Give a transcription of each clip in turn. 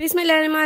बिसमीम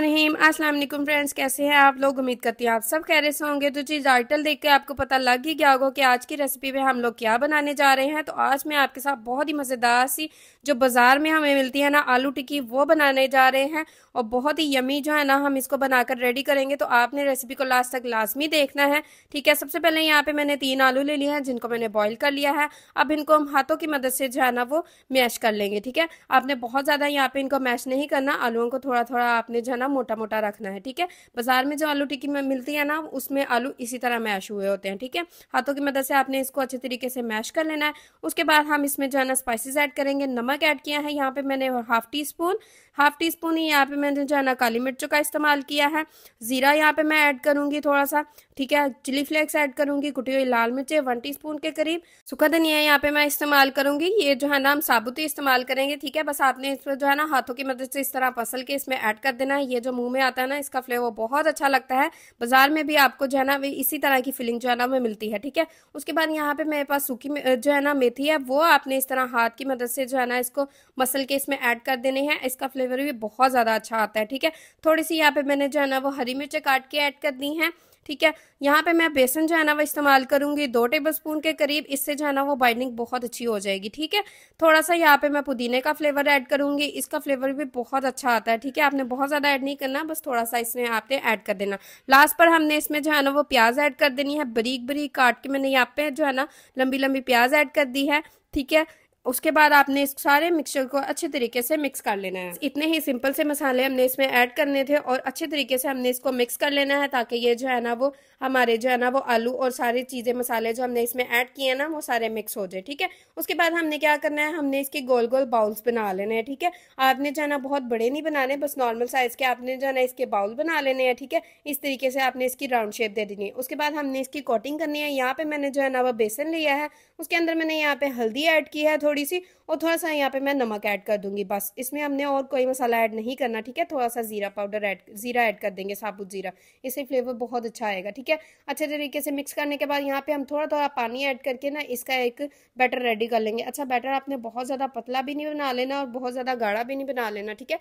वालेकुम फ्रेंड्स कैसे हैं आप लोग उम्मीद करती हैं आप सब कह रहे से होंगे तो चीज़ आइटल देख के आपको पता लग ही गया होगा कि आज की रेसिपी में हम लोग क्या बनाने जा रहे हैं तो आज मैं आपके साथ बहुत ही मज़ेदार सी जो बाज़ार में हमें मिलती है ना आलू टिक्की वो बनाने जा रहे हैं और बहुत ही यमी जो है ना हम इसको बनाकर रेडी करेंगे तो आपने रेसिपी को लास्ट तक लाजमी देखना है ठीक है सबसे पहले यहाँ पर मैंने तीन आलू ले लिए हैं जिनको मैंने बॉयल कर लिया है अब इनको हम हाथों की मदद से जो है ना वो मैश कर लेंगे ठीक है आपने बहुत ज़्यादा यहाँ पर इनको मैश नहीं करना आलुओं को थोड़ा थोड़ा थोड़ा आपने जो है ना मोटा मोटा रखना है ठीक है बाजार में जो आलू टिक्की में मिलती है ना उसमें आलू इसी तरह मैश हुए होते हैं ठीक है हाथों की मदद से आपने इसको अच्छे तरीके से मैश कर लेना है उसके बाद हम इसमें जो है ना स्पाइसिस ऐड करेंगे नमक ऐड किया है यहाँ पे मैंने half teaspoon half teaspoon ही यहाँ पे मैंने जो है ना काली मिर्चों का इस्तेमाल किया है ज़ीरा यहाँ पे मैं ऐड करूंगी थोड़ा सा ठीक है चिली फ्लेक्स ऐड करूंगी कुटी हुई लाल मिर्चें वन टी स्पून के करीब सूखा धनिया यहाँ पे मैं इस्तेमाल करूंगी ये जो है ना हम साबुत ही इस्तेमाल करेंगे ठीक है बस आपने इसमें जो है ना हाथों की मदद से इस तरह फसल के इसमें ऐड कर देना है ये जो मुंह में आता है ना इसका फ्लेवर बहुत अच्छा लगता है बाजार में भी आपको जो है ना इसी तरह की फीलिंग जो है ना वो मिलती है ठीक है उसके बाद यहाँ पे मेरे पास सूखी जो है ना मेथी है वो आपने इस तरह हाथ की मदद से जो है ना इसको मसल के इसमें ऐड कर देने हैं इसका फ्लेवर भी बहुत ज़्यादा अच्छा आता है ठीक है थोड़ी सी यहाँ पे मैंने जो है ना वो हरी मिर्चें काट के ऐड कर दी हैं ठीक है यहाँ पे मैं बेसन जो है ना वो इस्तेमाल करूंगी दो टेबल स्पून के करीब इससे जो है ना वो बाइंडिंग बहुत अच्छी हो जाएगी ठीक है थोड़ा सा यहाँ पे मैं पुदीने का फ्लेवर ऐड करूंगी इसका फ्लेवर भी बहुत अच्छा आता है ठीक है आपने बहुत ज़्यादा ऐड नहीं करना बस थोड़ा सा इसमें आपने ऐड कर देना लास्ट पर हमने इसमें जो है ना वो प्याज ऐड कर देनी है बरीक बरीक काट के मैंने यहाँ पे जो है ना लंबी लंबी प्याज ऐड कर दी है ठीक है उसके बाद आपने इस सारे मिक्सचर को अच्छे तरीके से मिक्स कर लेना है इतने ही सिंपल से मसाले हमने इसमें ऐड करने थे और अच्छे तरीके से हमने इसको मिक्स कर लेना है ताकि ये जो है ना वो हमारे जो है ना वो आलू और सारी चीज़ें मसाले जो हमने इसमें ऐड किए हैं ना वो सारे मिक्स हो जाए ठीक है उसके बाद हमने क्या करना है हमने इसके गोल गोल बाउल्स बना लेने हैं ठीक है आपने जो है ना बहुत बड़े नहीं बनाने बस नॉर्मल साइज़ के आपने जो है ना इसके बाउल बना लेने हैं ठीक है इस तरीके से आपने इसकी राउंड शेप दे देनी है उसके बाद हमने इसकी कोटिंग करनी है यहाँ पे मैंने जो है ना वो बेसन लिया है उसके अंदर मैंने यहाँ पे हल्दी ऐड की है थोड़ी सी और थोड़ा सा यहाँ पे मैं नमक ऐड कर दूंगी बस इसमें हमने और कोई मसाला ऐड नहीं करना ठीक है थोड़ा सा जीरा पाउडर ऐड जीरा ऐड कर देंगे साबुत जीरा इससे फ्लेवर बहुत अच्छा आएगा ठीक है अच्छे तरीके से मिक्स करने के बाद यहाँ पे हम थोड़ा थोड़ा पानी ऐड करके ना इसका एक बैटर रेडी कर लेंगे अच्छा बैटर आपने बहुत ज़्यादा पतला भी नहीं बना लेना और बहुत ज़्यादा गाढ़ा भी नहीं बना लेना ठीक है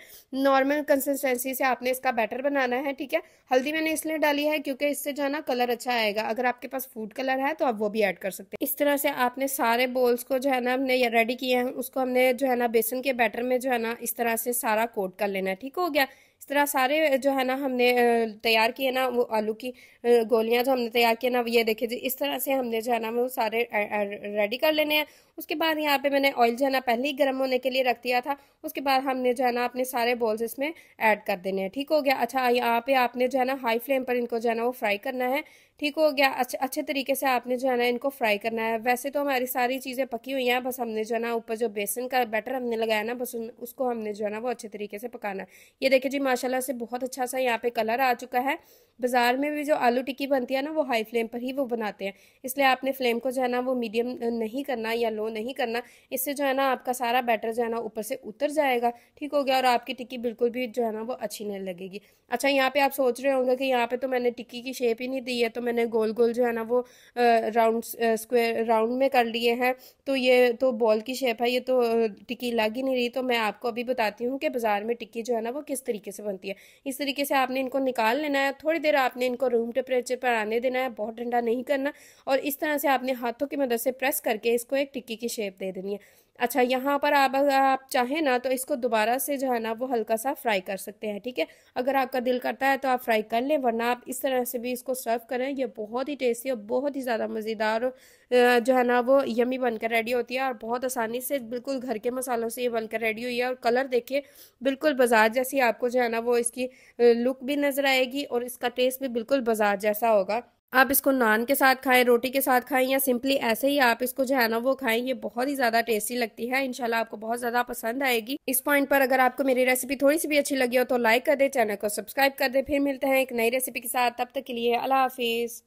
नॉर्मल कंसिस्टेंसी से आपने इसका बैटर बनाना है ठीक है हल्दी मैंने इसलिए डाली है क्योंकि इससे जो है ना कलर अच्छा आएगा अगर आपके पास फूड कलर है तो आप वो भी ऐड कर सकते हैं इस तरह से आपने सारे बोल्स को जो है ना हमने रेडी किए हैं उसको हमने जो है ना बेसन के बैटर में जो है ना इस तरह से सारा कोट कर लेना है ठीक हो गया तरह सारे जो है ना हमने तैयार किए ना वो आलू की गोलियां जो हमने तैयार किए ना ये देखे जी इस तरह से हमने जो है ना वो सारे रेडी कर लेने हैं उसके बाद यहाँ पे मैंने ऑयल जो है ना पहले ही गर्म होने के लिए रख दिया था उसके बाद हमने जो है ना अपने सारे बॉल्स इसमें ऐड कर देने हैं ठीक हो गया अच्छा यहाँ पे आपने जो है ना हाई फ्लेम पर इनको जो है ना वो फ्राई करना है ठीक हो गया अच्छे अच्छे तरीके से आपने जो है ना इनको फ्राई करना है वैसे तो हमारी सारी चीज़ें पकी हुई हैं बस हमने जो है ना ऊपर जो बेसन का बैटर हमने लगाया ना बस उसको हमने जो है ना वो अच्छे तरीके से पकाना है ये देखिए जी माशा माशाल्लाह से बहुत अच्छा सा यहाँ पे कलर आ चुका है बाज़ार में भी जो आलू टिक्की बनती है ना वो हाई फ्लेम पर ही वो बनाते हैं इसलिए आपने फ्लेम को जो है ना वो मीडियम नहीं करना या लो नहीं करना इससे जो है ना आपका सारा बैटर जो है ना ऊपर से उतर जाएगा ठीक हो गया और आपकी टिक्की बिल्कुल भी जो है ना वो अच्छी नहीं लगेगी अच्छा यहाँ पे आप सोच रहे होंगे कि यहाँ पे तो मैंने टिक्की की शेप ही नहीं दी है तो मैंने गोल गोल जो है ना वो राउंड स्क्वेयर राउंड में कर लिए हैं तो ये तो बॉल की शेप है ये तो टिक्की लग ही नहीं रही तो मैं आपको अभी बताती हूँ कि बाज़ार में टिक्की जो है ना वो किस तरीके से बनती है इस तरीके से आपने इनको निकाल लेना है थोड़ी देर देर आपने इनको रूम टेम्परेचर पर आने देना है बहुत ठंडा नहीं करना और इस तरह से आपने हाथों की मदद से प्रेस करके इसको एक टिक्की की शेप दे देनी है अच्छा यहाँ पर आप आप चाहें ना तो इसको दोबारा से जो है ना वो हल्का सा फ्राई कर सकते हैं ठीक है अगर आपका दिल करता है तो आप फ्राई कर लें वरना आप इस तरह से भी इसको सर्व करें ये बहुत ही टेस्टी और बहुत ही ज़्यादा मज़ेदार जो है ना वो यमी बनकर रेडी होती है और बहुत आसानी से बिल्कुल घर के मसालों से ये बनकर रेडी हुई है और कलर देखिए बिल्कुल बाजार जैसी आपको जो है ना वो इसकी लुक भी नज़र आएगी और इसका टेस्ट भी बिल्कुल बाजार जैसा होगा आप इसको नान के साथ खाएं रोटी के साथ खाएं या सिंपली ऐसे ही आप इसको जो है ना वो खाएं ये बहुत ही ज़्यादा टेस्टी लगती है इंशाल्लाह आपको बहुत ज़्यादा पसंद आएगी इस पॉइंट पर अगर आपको मेरी रेसिपी थोड़ी सी भी अच्छी लगी हो तो लाइक कर दे चैनल को सब्सक्राइब कर दे फिर मिलते हैं एक नई रेसिपी के साथ तब तक के लिए अला हाफिज़